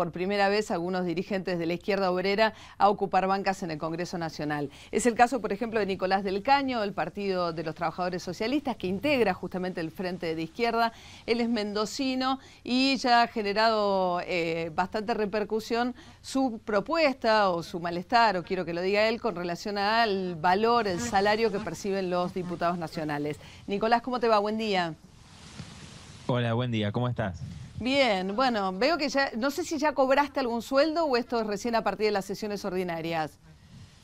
por primera vez algunos dirigentes de la izquierda obrera a ocupar bancas en el Congreso Nacional. Es el caso, por ejemplo, de Nicolás del Caño, el Partido de los Trabajadores Socialistas, que integra justamente el Frente de Izquierda. Él es mendocino y ya ha generado eh, bastante repercusión su propuesta o su malestar, o quiero que lo diga él, con relación al valor, el salario que perciben los diputados nacionales. Nicolás, ¿cómo te va? Buen día. Hola, buen día, ¿cómo estás? Bien, bueno, veo que ya, no sé si ya cobraste algún sueldo o esto es recién a partir de las sesiones ordinarias.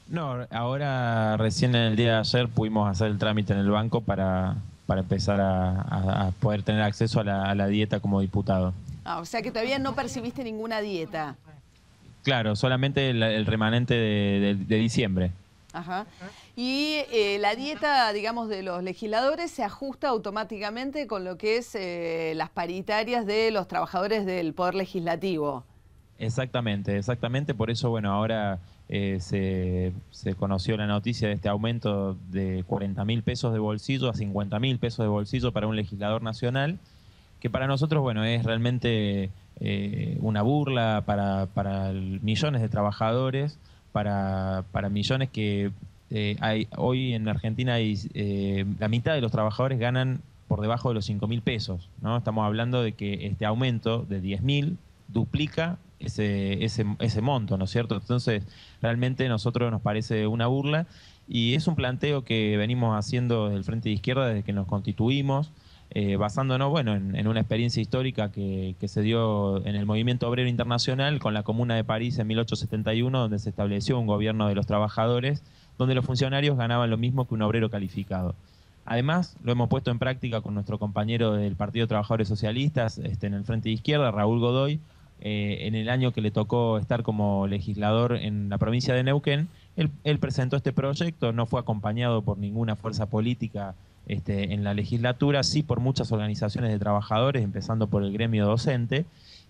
No, ahora recién en el día de ayer pudimos hacer el trámite en el banco para, empezar a, poder tener acceso a la, dieta como diputado. Ah, o sea que todavía no percibiste ninguna dieta. Claro, solamente el, remanente de diciembre. Y eh, la dieta, digamos, de los legisladores se ajusta automáticamente con lo que es eh, las paritarias de los trabajadores del Poder Legislativo. Exactamente, exactamente. Por eso, bueno, ahora eh, se, conoció la noticia de este aumento de 40 mil pesos de bolsillo a 50 mil pesos de bolsillo para un legislador nacional, que para nosotros, bueno, es realmente una burla para millones de trabajadores para, para millones que eh, hay, hoy en Argentina eh, la mitad de los trabajadores ganan por debajo de los 5 mil pesos. ¿no? Estamos hablando de que este aumento de 10.000 mil duplica ese, ese, ese monto, ¿no es cierto? Entonces, realmente a nosotros nos parece una burla y es un planteo que venimos haciendo desde el Frente de Izquierda desde que nos constituimos, eh, basándonos bueno, en, una experiencia histórica que, se dio en el movimiento obrero internacional con la Comuna de París en 1871, donde se estableció un gobierno de los trabajadores, donde los funcionarios ganaban lo mismo que un obrero calificado. Además, lo hemos puesto en práctica con nuestro compañero del Partido Trabajadores Socialistas este, en el Frente de Izquierda, Raúl Godoy, eh, en el año que le tocó estar como legislador en la provincia de Neuquén, él, presentó este proyecto, no fue acompañado por ninguna fuerza política este, en la legislatura, sí por muchas organizaciones de trabajadores, empezando por el gremio docente.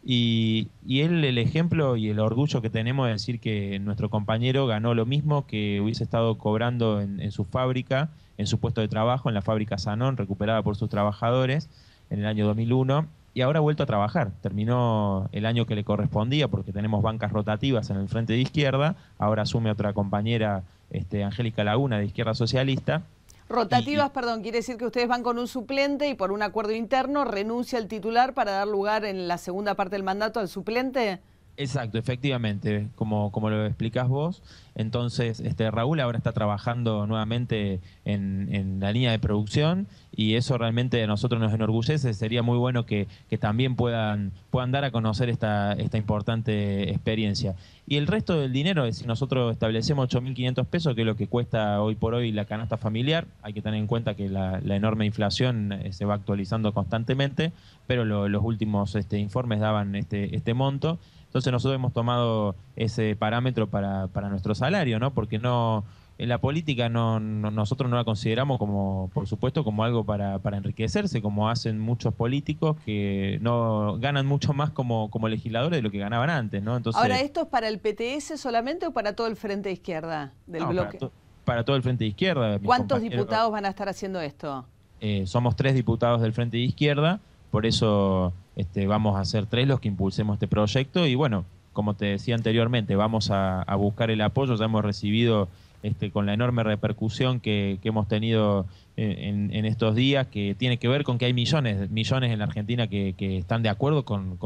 Y, él, el ejemplo y el orgullo que tenemos de decir que nuestro compañero ganó lo mismo que hubiese estado cobrando en, en su fábrica, en su puesto de trabajo, en la fábrica Sanón, recuperada por sus trabajadores en el año 2001, y ahora ha vuelto a trabajar. Terminó el año que le correspondía porque tenemos bancas rotativas en el frente de izquierda. Ahora asume otra compañera, este, Angélica Laguna, de Izquierda Socialista. Rotativas, perdón, quiere decir que ustedes van con un suplente y por un acuerdo interno renuncia el titular para dar lugar en la segunda parte del mandato al suplente. Exacto, efectivamente, como, como lo explicás vos. Entonces, este, Raúl ahora está trabajando nuevamente en, la línea de producción y eso realmente a nosotros nos enorgullece. Sería muy bueno que, también puedan, puedan dar a conocer esta, esta importante experiencia. Y el resto del dinero, si nosotros establecemos 8.500 pesos, que es lo que cuesta hoy por hoy la canasta familiar, hay que tener en cuenta que la, enorme inflación eh, se va actualizando constantemente, pero los últimos este, informes daban este, este monto. Entonces nosotros hemos tomado ese parámetro para, nuestro salario, ¿no? Porque no, en la política no, nosotros no la consideramos como, por supuesto, como algo para, enriquecerse, como hacen muchos políticos que no ganan mucho más como, legisladores de lo que ganaban antes, ¿no? Entonces, Ahora, ¿esto es para el PTS solamente o para todo el Frente de Izquierda del bloque? Para, todo el Frente de Izquierda. ¿Cuántos diputados van a estar haciendo esto? Eh, somos tres diputados del Frente de Izquierda por eso este, vamos a ser tres los que impulsemos este proyecto y bueno, como te decía anteriormente, vamos a, buscar el apoyo, ya hemos recibido este, con la enorme repercusión que hemos tenido en, estos días que tiene que ver con que hay millones, millones en la Argentina que, están de acuerdo con,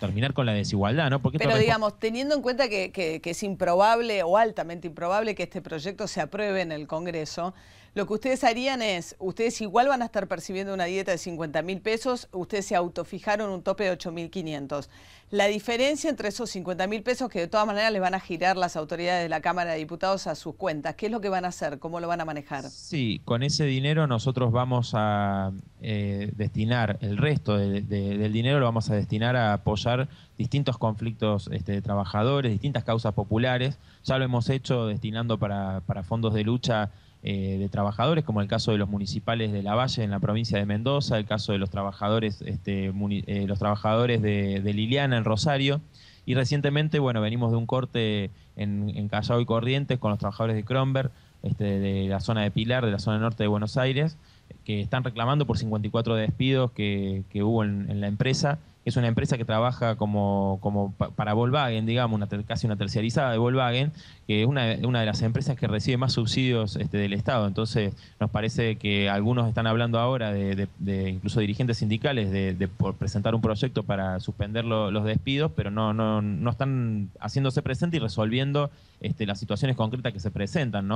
terminar con la desigualdad, ¿no? Pero digamos, teniendo en cuenta que, es improbable o altamente improbable que este proyecto se apruebe en el Congreso, lo que ustedes harían es, ustedes igual van a estar percibiendo una dieta de 50 mil pesos, ustedes se autofijaron un tope de 8.500. La diferencia entre esos 50 mil pesos que de todas maneras les van a girar las autoridades de la Cámara de Diputados a sus cuentas, ¿qué es lo que van a hacer? ¿Cómo lo van a manejar? Sí, con ese dinero nosotros vamos a eh, destinar, el resto del dinero lo vamos a destinar a apoyar distintos conflictos este, de trabajadores, distintas causas populares. Ya lo hemos hecho destinando para, fondos de lucha eh, de trabajadores, como el caso de los municipales de La Valle en la provincia de Mendoza, el caso de los trabajadores, este, eh, los trabajadores de, Liliana en Rosario. Y recientemente, bueno, venimos de un corte en, Callao y Corrientes con los trabajadores de Cromberg, este, de la zona de Pilar, de la zona norte de Buenos Aires, que están reclamando por 54 despidos que, hubo en, la empresa es una empresa que trabaja como, como para Volkswagen, digamos, una casi una terciarizada de Volkswagen, que es una, de las empresas que recibe más subsidios este, del Estado. Entonces, nos parece que algunos están hablando ahora de, incluso dirigentes sindicales de, por presentar un proyecto para suspender los despidos, pero no, están haciéndose presente y resolviendo este, las situaciones concretas que se presentan,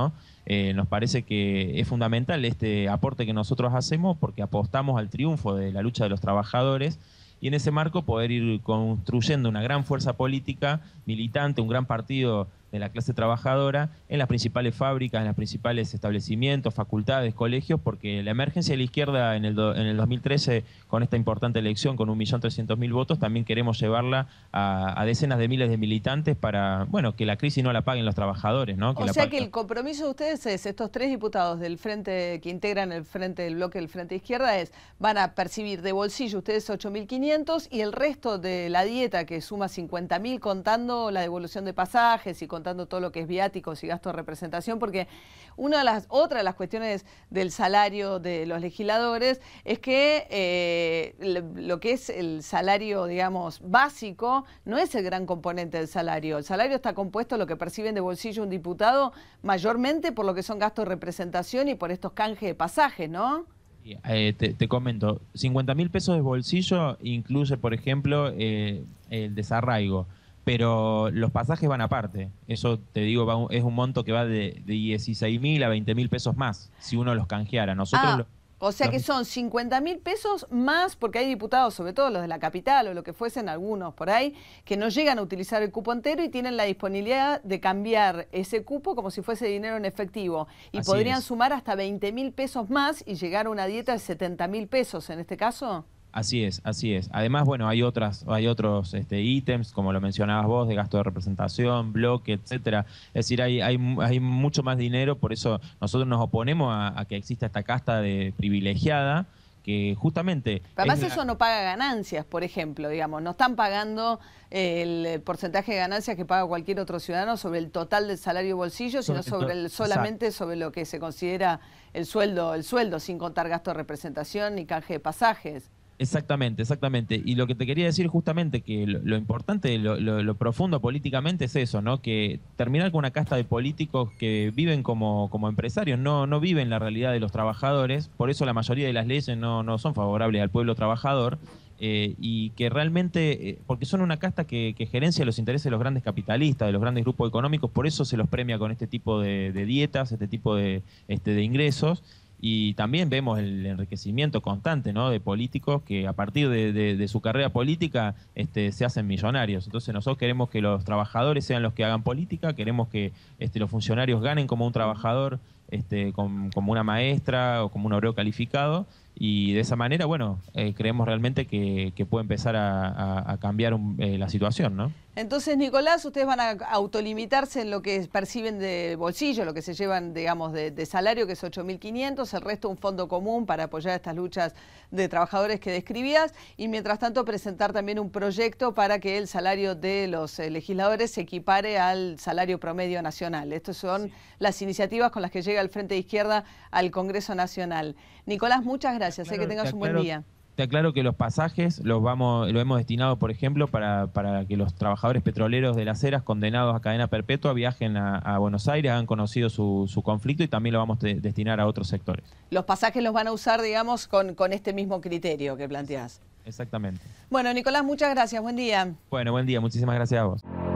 eh, nos parece que es fundamental este aporte que nosotros hacemos porque apostamos al triunfo de la lucha de los trabajadores y en ese marco poder ir construyendo una gran fuerza política militante, un gran partido de la clase trabajadora en las principales fábricas, en los principales establecimientos, facultades, colegios, porque la emergencia de la izquierda en el, en el 2013, con esta importante elección, con 1.300.000 votos, también queremos llevarla a, decenas de miles de militantes para, bueno, que la crisis no la paguen los trabajadores, ¿no? o sea que el compromiso de ustedes es, estos tres diputados del frente que integran el frente del bloque del frente izquierda, es, van a percibir de bolsillo ustedes 8.500 y el resto de la dieta que suma 50.000 contando la devolución de pasajes y contando contando todo lo que es viáticos y gasto de representación, porque una de las, otras las cuestiones del salario de los legisladores es que eh, lo que es el salario, digamos, básico, no es el gran componente del salario. El salario está compuesto lo que perciben de bolsillo un diputado, mayormente por lo que son gastos de representación y por estos canjes de pasaje, ¿no? Eh, te, comento, 50 mil pesos de bolsillo incluye, por ejemplo, eh, el desarraigo pero los pasajes van aparte. Eso te digo, es un monto que va de, de 16 mil a 20 mil pesos más, si uno los canjeara. Nosotros ah, o sea que son 50 mil pesos más, porque hay diputados, sobre todo los de la capital o lo que fuesen algunos por ahí, que no llegan a utilizar el cupo entero y tienen la disponibilidad de cambiar ese cupo como si fuese dinero en efectivo. Y podrían sumar hasta 20 mil pesos más y llegar a una dieta de 70 mil pesos en este caso. Así es, así es. Además, bueno, hay otras, hay otros este, ítems, como lo mencionabas vos, de gasto de representación, bloque, etcétera. Es decir, hay, hay, mucho más dinero, por eso nosotros nos oponemos a, que exista esta casta de privilegiada, que justamente... además eso no paga ganancias, por ejemplo, digamos, no están pagando el porcentaje de ganancias que paga cualquier otro ciudadano sobre el total del salario bolsillo, sino sobre el, solamente sobre lo que se considera el sueldo, el sueldo, sin contar gasto de representación ni canje de pasajes. Exactamente, exactamente. Y lo que te quería decir justamente, que lo, importante, lo, profundo políticamente es eso, ¿no? Que terminar con una casta de políticos que viven como, empresarios, no, no viven la realidad de los trabajadores, por eso la mayoría de las leyes no, son favorables al pueblo trabajador, eh, y que realmente, eh, porque son una casta que, gerencia los intereses de los grandes capitalistas, de los grandes grupos económicos, por eso se los premia con este tipo de, de dietas, este tipo de, este, de ingresos. Y también vemos el enriquecimiento constante de políticos que a partir de, su carrera política este, se hacen millonarios. Entonces nosotros queremos que los trabajadores sean los que hagan política, queremos que este, los funcionarios ganen como un trabajador este, como una maestra o como un obrero calificado. Y de esa manera, bueno, eh, creemos realmente que, puede empezar a, cambiar eh, la situación, ¿no? Entonces, Nicolás, ustedes van a autolimitarse en lo que perciben de bolsillo, lo que se llevan, digamos, de, salario, que es 8.500, el resto un fondo común para apoyar estas luchas de trabajadores que describías, y mientras tanto presentar también un proyecto para que el salario de los eh, legisladores se equipare al salario promedio nacional. Estas son las iniciativas con las que llega al Frente de Izquierda al Congreso Nacional. Nicolás, muchas gracias. sé que tengas un buen día. Te aclaro que los pasajes los vamos, lo hemos destinado, por ejemplo, para, que los trabajadores petroleros de las eras condenados a cadena perpetua viajen a, Buenos Aires, han conocido su, conflicto y también lo vamos a destinar a otros sectores. Los pasajes los van a usar, digamos, con, con este mismo criterio que planteás. Exactamente. Bueno, Nicolás, muchas gracias. Buen día. Bueno, buen día. Muchísimas gracias a vos.